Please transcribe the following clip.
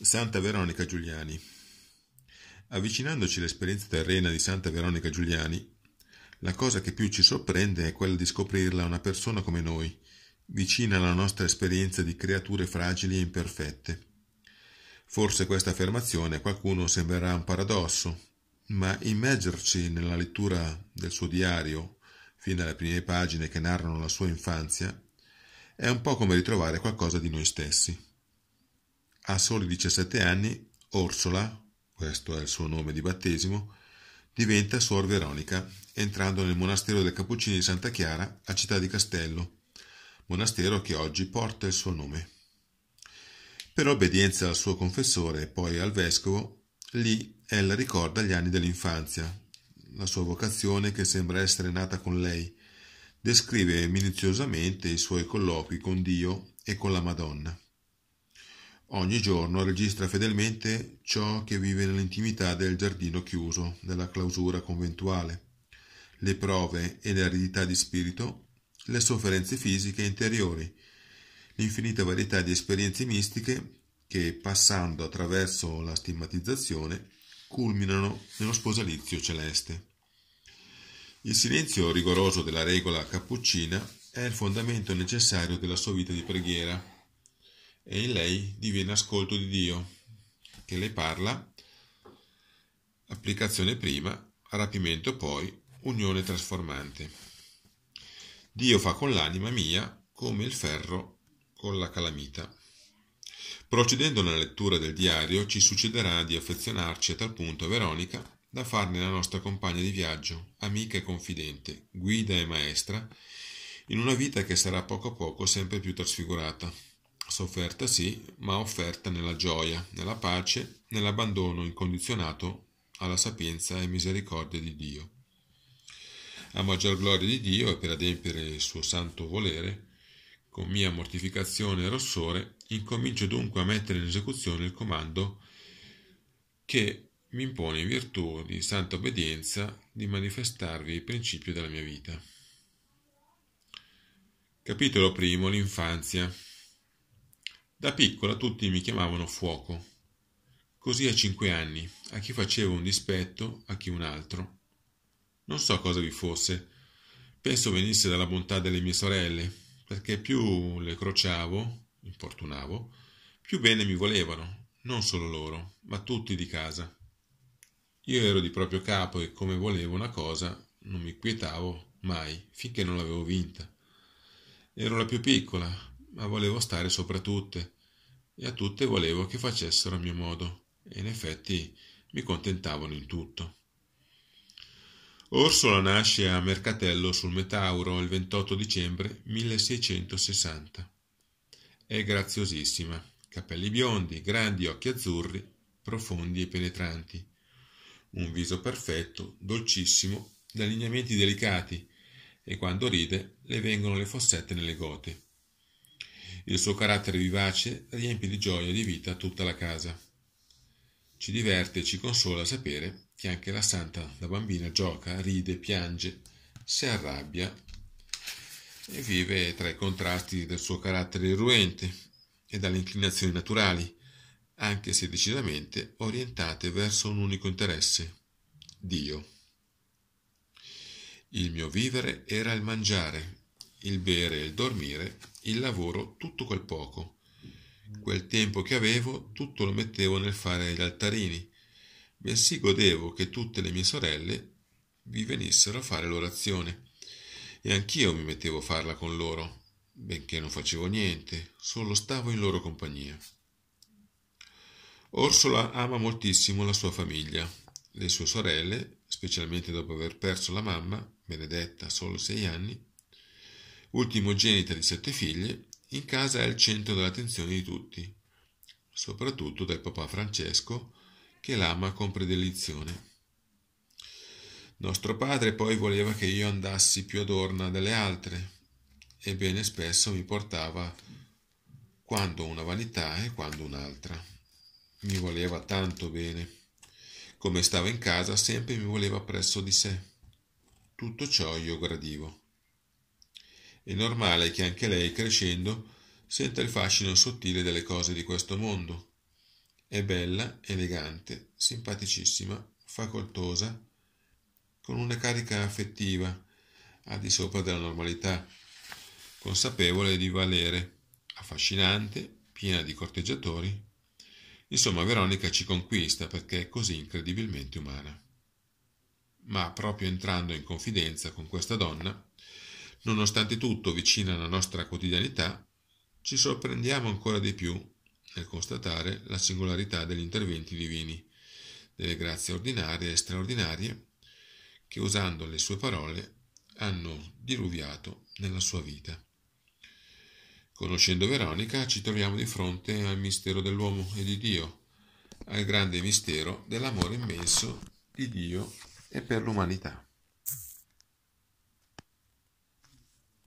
Santa Veronica Giuliani. Avvicinandoci all'esperienza terrena di Santa Veronica Giuliani, la cosa che più ci sorprende è quella di scoprirla una persona come noi, vicina alla nostra esperienza di creature fragili e imperfette. Forse questa affermazione a qualcuno sembrerà un paradosso, ma immergerci nella lettura del suo diario, fino alle prime pagine che narrano la sua infanzia, è un po' come ritrovare qualcosa di noi stessi. A soli 17 anni Orsola, questo è il suo nome di battesimo, diventa Suor Veronica, entrando nel monastero dei Cappuccini di Santa Chiara a Città di Castello, monastero che oggi porta il suo nome. Per obbedienza al suo confessore e poi al vescovo, lì ella ricorda gli anni dell'infanzia, la sua vocazione che sembra essere nata con lei, descrive minuziosamente i suoi colloqui con Dio e con la Madonna. Ogni giorno registra fedelmente ciò che vive nell'intimità del giardino chiuso, nella clausura conventuale, le prove e l'eredità di spirito, le sofferenze fisiche e interiori, l'infinita varietà di esperienze mistiche che, passando attraverso la stigmatizzazione, culminano nello sposalizio celeste. Il silenzio rigoroso della regola cappuccina è il fondamento necessario della sua vita di preghiera e in lei diviene ascolto di Dio, che le parla, applicazione prima, rapimento poi, unione trasformante. Dio fa con l'anima mia come il ferro con la calamita. Procedendo nella lettura del diario ci succederà di affezionarci a tal punto a Veronica da farne la nostra compagna di viaggio, amica e confidente, guida e maestra, in una vita che sarà poco a poco sempre più trasfigurata, sofferta sì, ma offerta nella gioia, nella pace, nell'abbandono incondizionato alla sapienza e misericordia di Dio. A maggior gloria di Dio e per adempiere il suo santo volere, con mia mortificazione e rossore, incomincio dunque a mettere in esecuzione il comando che mi impone in virtù di santa obbedienza di manifestarvi il principio della mia vita. Capitolo primo: L'infanzia. Da piccola tutti mi chiamavano Fuoco. Così a cinque anni, a chi facevo un dispetto, a chi un altro. Non so cosa vi fosse. Penso venisse dalla bontà delle mie sorelle, perché più le crociavo, importunavo, più bene mi volevano, non solo loro, ma tutti di casa. Io ero di proprio capo e come volevo una cosa non mi quietavo mai finché non l'avevo vinta. Ero la più piccola, ma volevo stare sopra tutte e a tutte volevo che facessero a mio modo e in effetti mi contentavano in tutto. Orsola nasce a Mercatello sul Metauro il 28 dicembre 1660. È graziosissima, capelli biondi, grandi occhi azzurri, profondi e penetranti, un viso perfetto, dolcissimo, da lineamenti delicati, e quando ride le vengono le fossette nelle gote. Il suo carattere vivace riempie di gioia e di vita tutta la casa. Ci diverte e ci consola sapere che anche la santa la bambina gioca, ride, piange, si arrabbia e vive tra i contrasti del suo carattere irruente e dalle inclinazioni naturali, anche se decisamente orientate verso un unico interesse, Dio. Il mio vivere era il mangiare, il bere e il dormire, il lavoro tutto quel poco. Quel tempo che avevo tutto lo mettevo nel fare gli altarini, bensì godevo che tutte le mie sorelle vi venissero a fare l'orazione. E anch'io mi mettevo a farla con loro, benché non facevo niente, solo stavo in loro compagnia. Orsola ama moltissimo la sua famiglia. Le sue sorelle, specialmente dopo aver perso la mamma, benedetta solo sei anni, ultimogenita di sette figlie, in casa è al centro dell'attenzione di tutti, soprattutto del papà Francesco, che l'ama con predelizione. Nostro padre poi voleva che io andassi più adorna delle altre, ebbene spesso mi portava quando una vanità e quando un'altra. Mi voleva tanto bene. Come stava in casa, sempre mi voleva presso di sé. Tutto ciò io gradivo. È normale che anche lei, crescendo, senta il fascino sottile delle cose di questo mondo. È bella, elegante, simpaticissima, facoltosa, con una carica affettiva, al di sopra della normalità, consapevole di valere, affascinante, piena di corteggiatori. Insomma, Veronica ci conquista perché è così incredibilmente umana. Ma proprio entrando in confidenza con questa donna, Nonostante tutto, vicina alla nostra quotidianità, ci sorprendiamo ancora di più nel constatare la singolarità degli interventi divini, delle grazie ordinarie e straordinarie che, usando le sue parole, hanno diluviato nella sua vita. Conoscendo Veronica ci troviamo di fronte al mistero dell'uomo e di Dio, al grande mistero dell'amore immenso di Dio e per l'umanità.